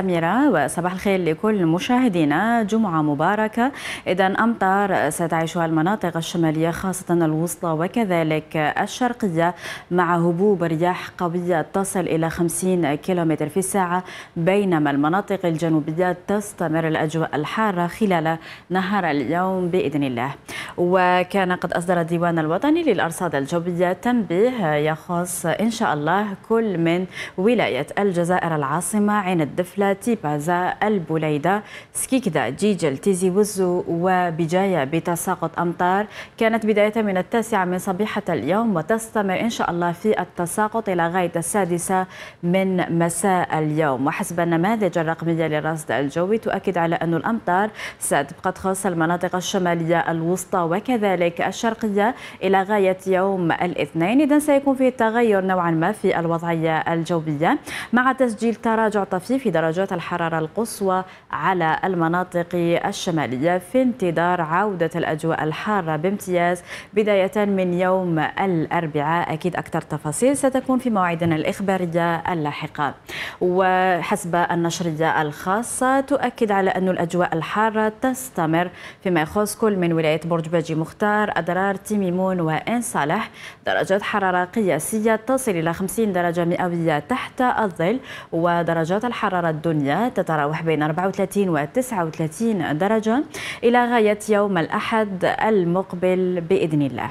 أميرة وصباح الخير لكل مشاهدينا جمعة مباركة إذا أمطار ستعيشها المناطق الشمالية خاصة الوسطى وكذلك الشرقية مع هبوب رياح قوية تصل إلى 50 كم في الساعة بينما المناطق الجنوبية تستمر الأجواء الحارة خلال نهار اليوم بإذن الله وكان قد أصدر الديوان الوطني للأرصاد الجوية تنبيه يخص إن شاء الله كل من ولاية الجزائر العاصمة عين الدفلة مثل تيبازا البوليدا سكيكدا جيجل تيزي وزو وبجاية بتساقط أمطار كانت بداية من التاسعة من صبيحة اليوم وتستمر إن شاء الله في التساقط إلى غاية السادسة من مساء اليوم وحسب النماذج الرقمية للرصد الجوي تؤكد على أن الأمطار ستبقى تخص المناطق الشمالية الوسطى وكذلك الشرقية إلى غاية يوم الاثنين إذا سيكون في تغير نوعا ما في الوضعية الجوية مع تسجيل تراجع طفيف في درجة درجات الحرارة القصوى على المناطق الشمالية في انتظار عودة الأجواء الحارة بامتياز بداية من يوم الأربعاء أكيد أكثر تفاصيل ستكون في مواعيدنا الإخبارية اللاحقة وحسب النشرية الخاصة تؤكد على أن الأجواء الحارة تستمر فيما يخص كل من ولاية برج باجي مختار أدرار تيميمون وإن صالح درجات حرارة قياسية تصل إلى 50 درجة مئوية تحت الظل ودرجات الحرارة الدنيا تتراوح بين 34 و 39 درجة إلى غاية يوم الأحد المقبل بإذن الله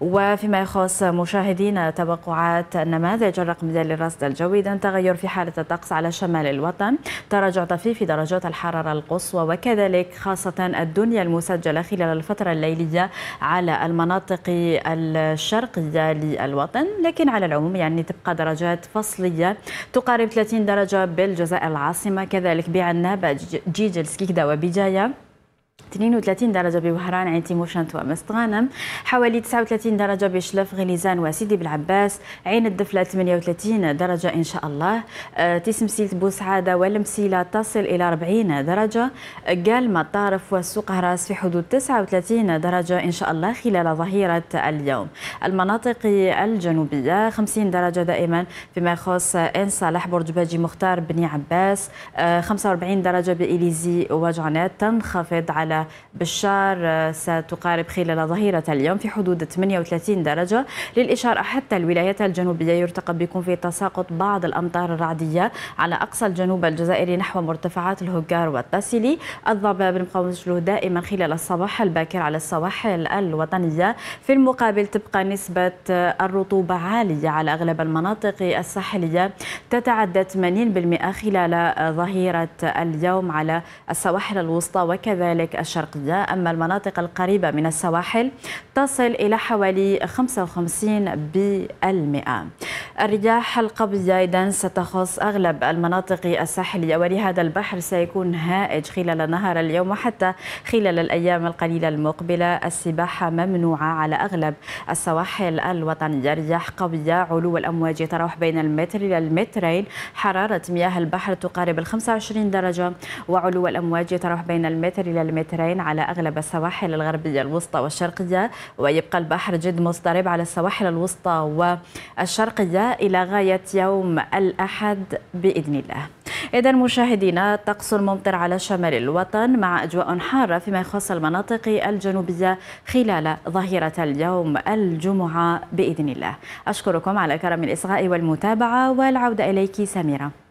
وفيما يخص مشاهدينا توقعات النماذج الرقمية للرصد الجوي إذا تغير في حالة الطقس على شمال الوطن تراجع طفيف في درجات الحرارة القصوى وكذلك خاصة الدنيا المسجلة خلال الفترة الليلية على المناطق الشرقية للوطن لكن على العموم يعني تبقى درجات فصلية تقارب 30 درجة بالجزائر العاصمة كذلك بعنابة جيجلسكيكدا وبجاية 32 درجة بوهران عين تيموشنت ومست غانم حوالي 39 درجة بشلف غليزان وسيدي بالعباس عين الدفلة 38 درجة إن شاء الله آه، تسمسيلة بوسعادة والمسيلة تصل إلى 40 درجة قال مطارف والسوق هراس في حدود 39 درجة إن شاء الله خلال ظهيرة اليوم المناطق الجنوبية 50 درجة دائما فيما يخص إن صالح برج باجي مختار بني عباس 45 آه، درجة بإليزي وجعنات تنخفض على بشار آه، ستقارب خلال ظهيرة اليوم في حدود 38 درجة للإشارة حتى الولايات الجنوبية يرتقب بكم في تساقط بعض الأمطار الرعدية على أقصى الجنوب الجزائري نحو مرتفعات الهجار والتاسيلي الضباب المقوس له دائما خلال الصباح الباكر على السواحل الوطنية في المقابل تبقى نسبة آه، الرطوبة عالية على أغلب المناطق الساحلية تتعدى 80% خلال آه، ظهيرة اليوم على السواحل الوسطى وكذلك الشرقية أما المناطق القريبة من السواحل تصل إلى حوالي 55% الرياح القبض إذا ستخص أغلب المناطق الساحلية ولهذا البحر سيكون هائج خلال نهار اليوم وحتى خلال الأيام القليلة المقبلة السباحة ممنوعة على أغلب السواحل الوطنية رياح قوية علو الأمواج يتراوح بين المتر إلى المترين حرارة مياه البحر تقارب ال 25 درجة وعلو الأمواج يتراوح بين المتر إلى المترين على أغلب السواحل الغربية الوسطى والشرقية ويبقى البحر جد مضطرب على السواحل الوسطى والشرقية إلى غاية يوم الأحد بإذن الله إذا مشاهدينا الطقس الممطر على شمال الوطن مع أجواء حارة فيما يخص المناطق الجنوبية خلال ظهيرة اليوم الجمعة بإذن الله أشكركم على كرم الإصغاء والمتابعة والعودة إليك سميرة